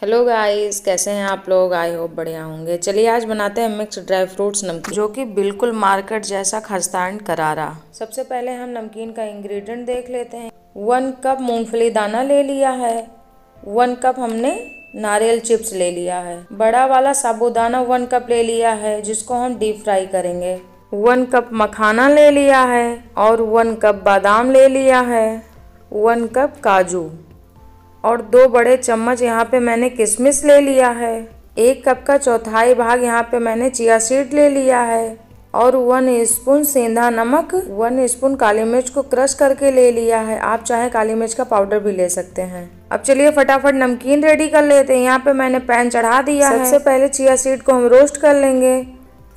hello guys कैसे हैं आप लोग आई होप बढ़िया होंगे चलिए आज बनाते हैं मिक्स ड्राई फ्रूट्स नमकीन जो कि बिल्कुल मार्केट जैसा खस्ता करारा सबसे पहले हम नमकीन का इंग्रेडिएंट देख लेते हैं वन कप मूंगफली दाना ले लिया है वन कप हमने नारियल चिप्स ले लिया है बड़ा वाला साबुदाना वन कप ले लिया है जिसको हम डीप फ्राई करेंगे वन कप मखाना ले लिया है और वन कप बादाम ले लिया है वन कप काजू और दो बड़े चम्मच यहाँ पे मैंने किशमिश ले लिया है एक कप का चौथाई भाग यहाँ पे मैंने चिया सीड ले लिया है और वन स्पून सेंधा नमक वन स्पून काली मिर्च को क्रश करके ले लिया है आप चाहे काली मिर्च का पाउडर भी ले सकते हैं अब चलिए फटाफट नमकीन रेडी कर लेते हैं यहाँ पे मैंने पैन चढ़ा दिया सबसे है सबसे पहले चिया सीड को हम रोस्ट कर लेंगे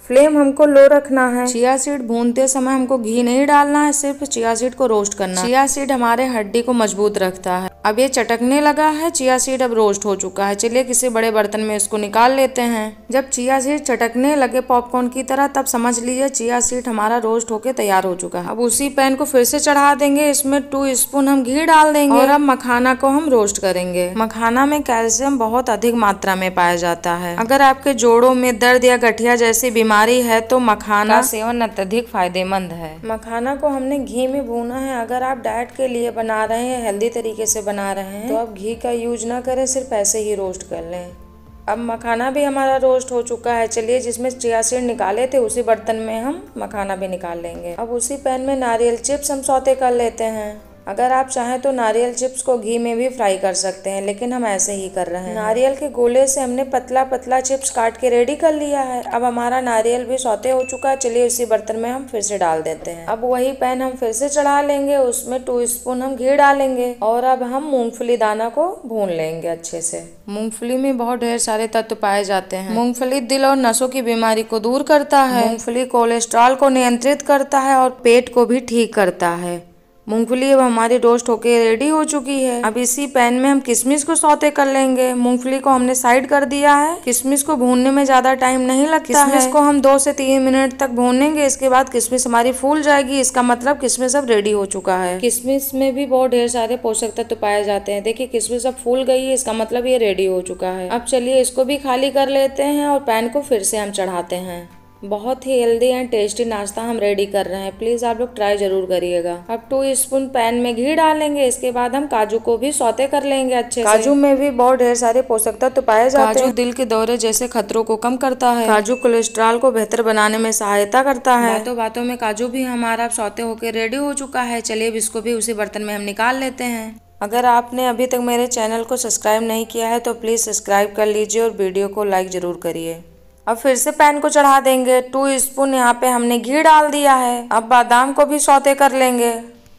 फ्लेम हमको लो रखना है चिया सीड भूनते समय हमको घी नहीं डालना है सिर्फ चिया सीड को रोस्ट करना चिया सीड हमारे हड्डी को मजबूत रखता है अब ये चटकने लगा है चिया सीड अब रोस्ट हो चुका है चलिए किसी बड़े बर्तन में इसको निकाल लेते हैं जब चिया सीड चटकने लगे पॉपकॉर्न की तरह तब समझ लीजिए चिया सीड हमारा रोस्ट होके तैयार हो चुका है अब उसी पैन को फिर से चढ़ा देंगे इसमें टू स्पून हम घी डाल देंगे और अब मखाना को हम रोस्ट करेंगे मखाना में कैल्शियम बहुत अधिक मात्रा में पाया जाता है अगर आपके जोड़ों में दर्द या गठिया जैसी बीमारी बीमारी है तो मखाना सेवन अत्यधिक फायदेमंद है मखाना को हमने घी में भूना है अगर आप डाइट के लिए बना रहे हैं हेल्दी तरीके से बना रहे हैं तो आप घी का यूज ना करें सिर्फ ऐसे ही रोस्ट कर लें अब मखाना भी हमारा रोस्ट हो चुका है चलिए जिसमें चिया सीड निकाले थे उसी बर्तन में हम मखाना भी निकाल लेंगे अब उसी पैन में नारियल चिप्स हम सौते कर लेते हैं अगर आप चाहें तो नारियल चिप्स को घी में भी फ्राई कर सकते हैं लेकिन हम ऐसे ही कर रहे हैं नारियल के गोले से हमने पतला पतला चिप्स काट के रेडी कर लिया है अब हमारा नारियल भी सौते हो चुका है चलिए उसी बर्तन में हम फिर से डाल देते हैं अब वही पैन हम फिर से चढ़ा लेंगे उसमें टू स्पून हम घी डालेंगे और अब हम मूंगफली दाना को भून लेंगे अच्छे से मूंगफली में बहुत ढेर सारे तत्व पाए जाते हैं मूंगफली दिल और नसों की बीमारी को दूर करता है मूंगफली कोलेस्ट्रॉल को नियंत्रित करता है और पेट को भी ठीक करता है मूंगफली अब हमारी रोस्ट होके रेडी हो चुकी है अब इसी पैन में हम किशमिश को सौते कर लेंगे मूंगफली को हमने साइड कर दिया है किशमिश को भूनने में ज्यादा टाइम नहीं लगता है इसको हम दो से तीन मिनट तक भूनेंगे इसके बाद किशमिश हमारी फूल जाएगी इसका मतलब किशमिश अब रेडी हो चुका है किशमिश में भी बहुत ढेर सारे पोषक तत्व पाए जाते हैं देखिये किशमिश अब फूल गई है इसका मतलब ये रेडी हो चुका है अब चलिए इसको भी खाली कर लेते हैं और पैन को फिर से हम चढ़ाते हैं बहुत ही हेल्दी एंड टेस्टी नाश्ता हम रेडी कर रहे हैं प्लीज़ आप लोग ट्राई जरूर करिएगा अब टू स्पून पैन में घी डालेंगे इसके बाद हम काजू को भी सौते कर लेंगे अच्छे काजू में भी बहुत ढेर सारे पोषक तत्व तो पाए जाते काजू हैं दिल के दौरे जैसे खतरों को कम करता है काजू कोलेस्ट्रॉल को बेहतर बनाने में सहायता करता है तो बातों में काजू भी हमारा सौते होकर रेडी हो चुका है चलिए इसको भी उसी बर्तन में हम निकाल लेते हैं अगर आपने अभी तक मेरे चैनल को सब्सक्राइब नहीं किया है तो प्लीज़ सब्सक्राइब कर लीजिए और वीडियो को लाइक ज़रूर करिए अब फिर से पैन को चढ़ा देंगे टू स्पून यहाँ पे हमने घी डाल दिया है अब बादाम को भी सौते कर लेंगे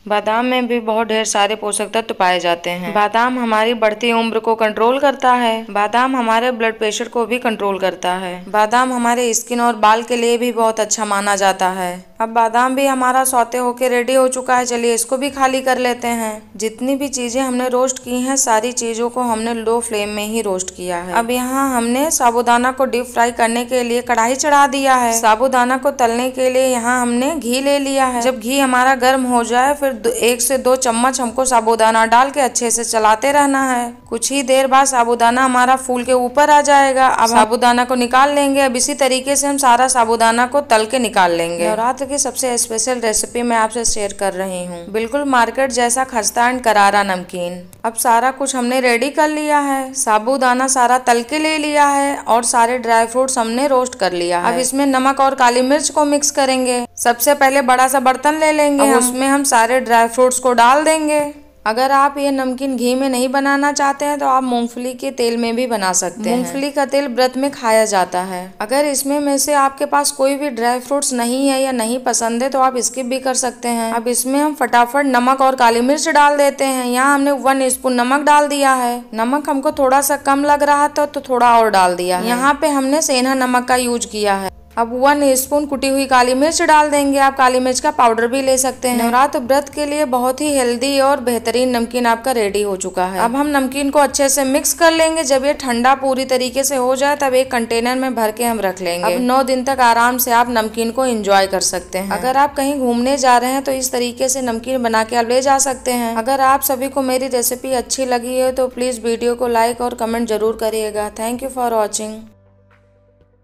बादाम में भी बहुत ढेर सारे पोषक तत्व पाए जाते हैं बादाम हमारी बढ़ती उम्र को कंट्रोल करता है बादाम हमारे ब्लड प्रेशर को भी कंट्रोल करता है बादाम हमारे स्किन और बाल के लिए भी बहुत अच्छा माना जाता है अब बादाम भी हमारा सौते होके रेडी हो चुका है चलिए इसको भी खाली कर लेते हैं जितनी भी चीज़ें हमने रोस्ट की हैं सारी चीज़ों को हमने लो फ्लेम में ही रोस्ट किया है अब यहाँ हमने साबुदाना को डीप फ्राई करने के लिए कढ़ाई चढ़ा दिया है साबुदाना को तलने के लिए यहाँ हमने घी ले लिया है जब घी हमारा गर्म हो जाए फिर एक से दो चम्मच हमको साबुदाना डाल के अच्छे से चलाते रहना है कुछ ही देर बाद साबुदाना हमारा फूल के ऊपर आ जाएगा अब साबुदाना को निकाल लेंगे अब इसी तरीके से हम सारा साबुदाना को तल के निकाल लेंगे और रात की सबसे स्पेशल रेसिपी मैं आपसे शेयर कर रही हूँ बिल्कुल मार्केट जैसा खस्ता एंड करारा नमकीन अब सारा कुछ हमने रेडी कर लिया है साबुदाना सारा तल के ले लिया है और सारे ड्राई फ्रूट्स हमने रोस्ट कर लिया अब इसमें नमक और काली मिर्च को मिक्स करेंगे सबसे पहले बड़ा सा बर्तन ले लेंगे हम उसमें हम सारे ड्राई फ्रूट्स को डाल देंगे अगर आप ये नमकीन घी में नहीं बनाना चाहते हैं तो आप मूंगफली के तेल में भी बना सकते हैं मूंगफली का तेल व्रत में खाया जाता है अगर इसमें में से आपके पास कोई भी ड्राई फ्रूट्स नहीं है या नहीं पसंद है तो आप स्किप भी कर सकते हैं अब इसमें हम फटाफट नमक और काली मिर्च डाल देते हैं यहाँ हमने वन स्पून नमक डाल दिया है नमक हमको थोड़ा सा कम लग रहा था तो थोड़ा और डाल दिया यहाँ पे हमने सेना नमक का यूज किया है अब वन स्पून कुटी हुई काली मिर्च डाल देंगे आप काली मिर्च का पाउडर भी ले सकते हैं नवरात्र व्रत के लिए बहुत ही हेल्दी और बेहतरीन नमकीन आपका रेडी हो चुका है अब हम नमकीन को अच्छे से मिक्स कर लेंगे जब ये ठंडा पूरी तरीके से हो जाए तब एक कंटेनर में भर के हम रख लेंगे अब नौ दिन तक आराम से आप नमकीन को इंजॉय कर सकते हैं अगर आप कहीं घूमने जा रहे हैं तो इस तरीके से नमकीन बना के आप ले जा सकते हैं अगर आप सभी को मेरी रेसिपी अच्छी लगी है तो प्लीज वीडियो को लाइक और कमेंट जरूर करिएगा थैंक यू फॉर वॉचिंग